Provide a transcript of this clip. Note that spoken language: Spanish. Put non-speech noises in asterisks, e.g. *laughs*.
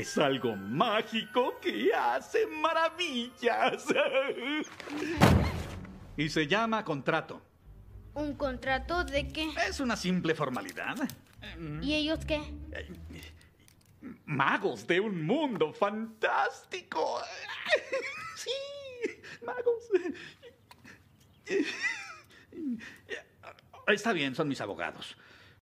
Es algo mágico que hace maravillas. *laughs* y se llama contrato. ¿Un contrato de qué? Es una simple formalidad. ¿Y ellos qué? Eh, magos de un mundo fantástico. *laughs* sí, magos. *laughs* Está bien, son mis abogados.